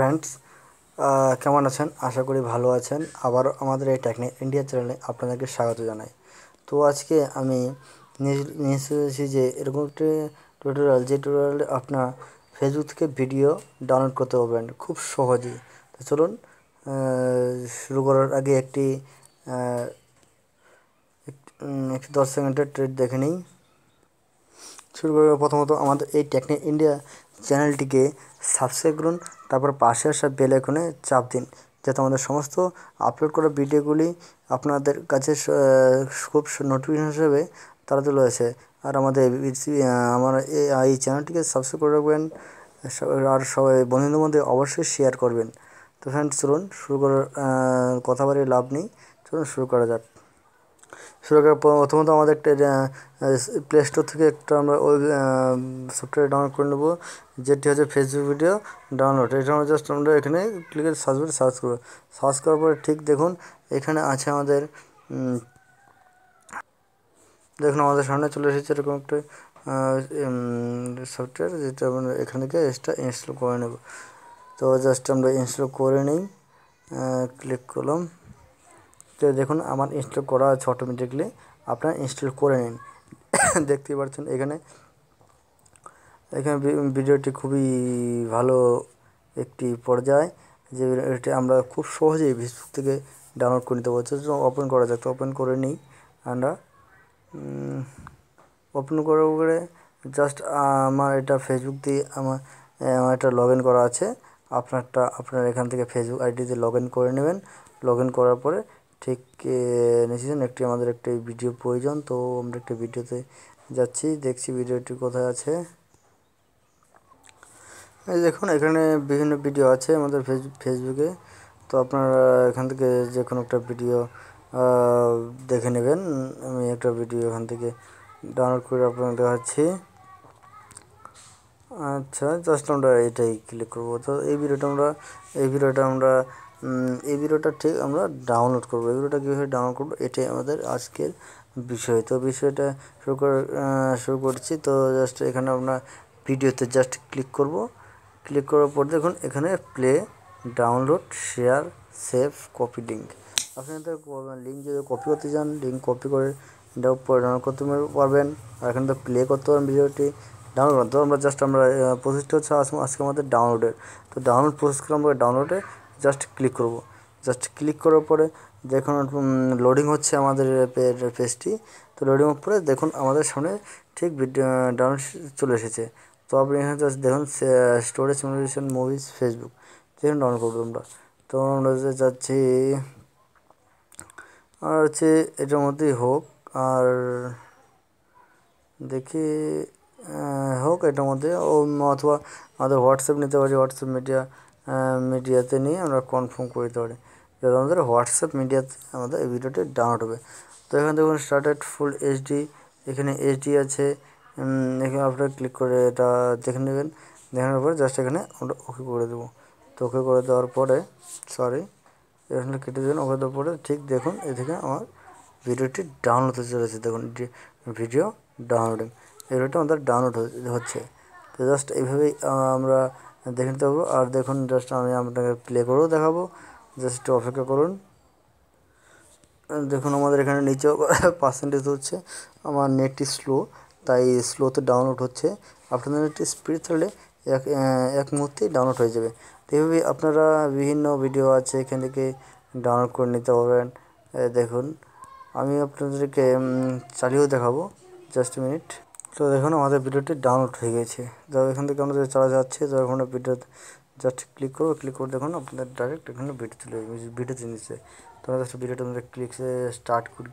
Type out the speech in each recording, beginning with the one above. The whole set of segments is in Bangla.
ফ্রেন্ডস কেমন আছেন আশা করি ভালো আছেন আবার আমাদের এই টেকনিক ইন্ডিয়া চ্যানেলে আপনাদেরকে স্বাগত জানাই তো আজকে আমি নিয়ে এসেছি যে এরকম একটি টিউটোরিয়াল যে টিউটোরিয়ালে আপনার ফেসবুক থেকে ভিডিও ডাউনলোড করতে পারবেন খুব সহজেই তো চলুন শুরু করার আগে একটি একটি দশ সেকেন্ডের ট্রেড দেখে নিই শুরু করার প্রথমত আমাদের এই টেকনিক ইন্ডিয়া চ্যানেলটিকে সাবস্ক্রাইব করুন তারপর পাশে আসা বেল আইকনে চাপ দিন যাতে আমাদের সমস্ত আপলোড করা ভিডিওগুলি আপনাদের কাছে খুব নোটিফিকেশন হিসেবে তারা চলে আসে আর আমাদের আমার এই চ্যানেলটিকে সাবস্ক্রাইব করে রাখবেন আর সবাই বন্ধুদের মধ্যে অবশ্যই শেয়ার করবেন তো ফ্রেন্ড চলুন শুরু করার কথা বাড়িয়ে লাভ নেই চলুন শুরু করা যাক শুরু করার প্রথমত আমাদের একটা প্লে স্টোর থেকে একটা আমরা ওই সফটওয়্যার ডাউনলোড করে নেবো যেটি হচ্ছে ফেসবুক ভিডিও ডাউনলোড এটা আমরা জাস্ট আমরা এখানে ক্লিকে সার্চ করে সার্চ করবো সার্চ করার পরে ঠিক দেখুন এখানে আছে আমাদের দেখুন আমাদের সামনে চলে এসেছে এরকম একটা সফটওয়্যার যেটা আমরা এখান থেকে এক্সট্রা ইনস্টল করে নেব তো জাস্ট আমরা ইনস্টল করে নিই ক্লিক করলাম তো দেখুন আমার ইনস্টল করা আছে অটোমেটিকলি আপনারা ইনস্টল করে নিন দেখতেই পাচ্ছেন এখানে এখানে ভিডিওটি খুবই ভালো একটি পর্যায় যে এটি আমরা খুব সহজেই ফেসবুক থেকে ডাউনলোড করে নিতে পারছি ওপেন করা যাক তো ওপেন করে নিই আমরা ওপেন করে করে জাস্ট আমার এটা ফেসবুক দিয়ে আমার আমার এটা লগ করা আছে আপনারটা আপনার এখান থেকে ফেসবুক আইডিতে লগ করে নেবেন লগ করার পরে ঠিক নিয়েছিলেন একটি আমাদের একটি ভিডিও প্রয়োজন তো আমরা একটি ভিডিওতে যাচ্ছি দেখছি ভিডিওটি কোথায় আছে এই দেখুন এখানে বিভিন্ন ভিডিও আছে আমাদের ফেসবুকে তো আপনারা এখান থেকে যে কোনো একটা ভিডিও দেখে নেবেন আমি একটা ভিডিও এখান থেকে ডাউনলোড করে আপনাকে দেখাচ্ছি আচ্ছা জাস্ট আমরা এটাই ক্লিক করবো তো এই ভিডিওটা আমরা এই ভিডিওটা আমরা এই ভিডিওটা ঠিক আমরা ডাউনলোড করব এই ভিডিওটা কীভাবে ডাউনলোড করবো এটাই আমাদের আজকের বিষয় তো বিষয়টা শুরু শুরু করছি তো জাস্ট এখানে আমরা ভিডিওতে জাস্ট ক্লিক করব ক্লিক করার পর দেখুন এখানে play download share save copy link আপনি তো লিঙ্ক যদি কপি করতে চান লিঙ্ক কপি করে এটা ডাউনলোড করতে পারবেন আর এখানে তো প্লে করতে পারেন ভিডিওটি ডাউনলোড তো আমরা জাস্ট আমরা প্রসেসটা হচ্ছে আজকে আমাদের ডাউনলোডের তো ডাউনলোড প্রসেস করলাম আমরা ডাউনলোডে জাস্ট ক্লিক করব জাস্ট ক্লিক করার পরে দেখুন লোডিং হচ্ছে আমাদের পেজটি তো লোডিং পরে দেখুন আমাদের সামনে ঠিক ডাউনলোড চলে এসেছে তো আপনি এখানে জাস্ট দেখুন স্টোরেজ মোটিভেশন মুভিজ ফেসবুক দেখুন ডাউনলোড করবো আমরা তো আমরা যাচ্ছি আর হচ্ছে এটার মধ্যেই হোক আর দেখি হোক এটার মধ্যে অথবা আমাদের হোয়াটসঅ্যাপ নিতে পারি হোয়াটসঅ্যাপ মিডিয়া মিডিয়াতে নিয়ে আমরা কনফার্ম করে দিতে পারি যাতে আমাদের হোয়াটসঅ্যাপ মিডিয়াতে আমাদের এই ভিডিওটি ডাউনলোড হবে তো এখানে দেখুন স্টার্টেড ফুল এইচডি এখানে এইচডি আছে এখানে আপনারা ক্লিক করে এটা দেখে নেবেন দেখানোর পরে জাস্ট এখানে আমরা ওকে করে দেবো তো ওকে করে দেওয়ার পরে সরি এখানে কেটে দেবেন ওকে দেওয়ার পরে ঠিক দেখুন এদিকে আমার ভিডিওটি ডাউনলোড হতে চলেছে দেখুন ভিডিও ডাউনলোডিং এই ভিডিওটা আমাদের ডাউনলোড হচ্ছে তো জাস্ট এইভাবেই আমরা দেখে নিতে হবে আর দেখুন জাস্ট আমি আপনাকে প্লে করেও দেখাবো জাস্ট একটু অপেক্ষা করুন দেখুন আমাদের এখানে নিচেও পার্সেন্টেজ হচ্ছে আমার নেটটি স্লো তাই স্লোতে ডাউনলোড হচ্ছে আপনাদের নেটটি স্পিড থাকলে এক এক মুহূর্তেই ডাউনলোড হয়ে যাবে এইভাবে আপনারা বিভিন্ন ভিডিও আছে এখান থেকে ডাউনলোড করে নিতে পারবেন দেখুন আমি আপনাদেরকে চালিয়েও দেখাবো জাস্ট মিনিট তো দেখুন আমাদের ভিডিওটি ডাউনলোড হয়ে গেছে তো এখান থেকে আমাদের চালা যাচ্ছে তো এখন ভিডিও জাস্ট ক্লিক করবো ক্লিক করে দেখুন আপনাদের ডাইরেক্ট এখানে ভিডিও চলে ভিডিও জিনিসে তোমরা জাস্ট ভিডিওটা আমাদের ক্লিক স্টার্ট করি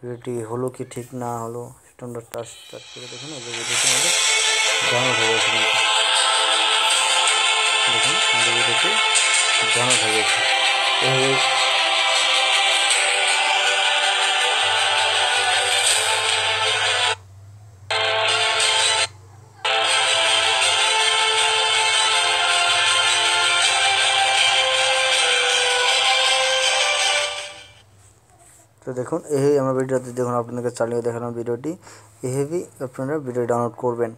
ভিডিওটি হলো কি ঠিক না হলো সেটা আমরা টাচ স্টার্ট করে দেখুন এই ভিডিওটি আমাদের ডাউনলোড হয়ে গেছে দেখুন আমাদের ভিডিওটি ডাউনলোড হয়ে গেছে তো দেখুন এই আমার ভিডিওতে দেখুন আপনাদেরকে চালিয়ে দেখালাম ভিডিওটি এইভাবেই আপনারা ভিডিও ডাউনলোড করবেন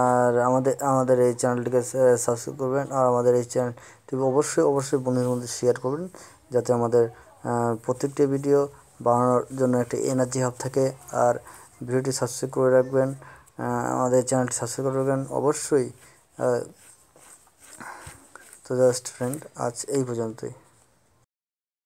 আর আমাদের আমাদের এই চ্যানেলটিকে সাবস্ক্রাইব করবেন আর আমাদের এই চ্যানেলটি অবশ্যই অবশ্যই বন্ধুদের মধ্যে শেয়ার করবেন যাতে আমাদের প্রত্যেকটি ভিডিও বানানোর জন্য একটি এনার্জি হাব থাকে আর ভিডিওটি সাবস্ক্রাইব করে রাখবেন আমাদের চ্যানেলটি সাবস্ক্রাইব করে রাখবেন অবশ্যই তো জাস্ট ফ্রেন্ড আজ এই পর্যন্তই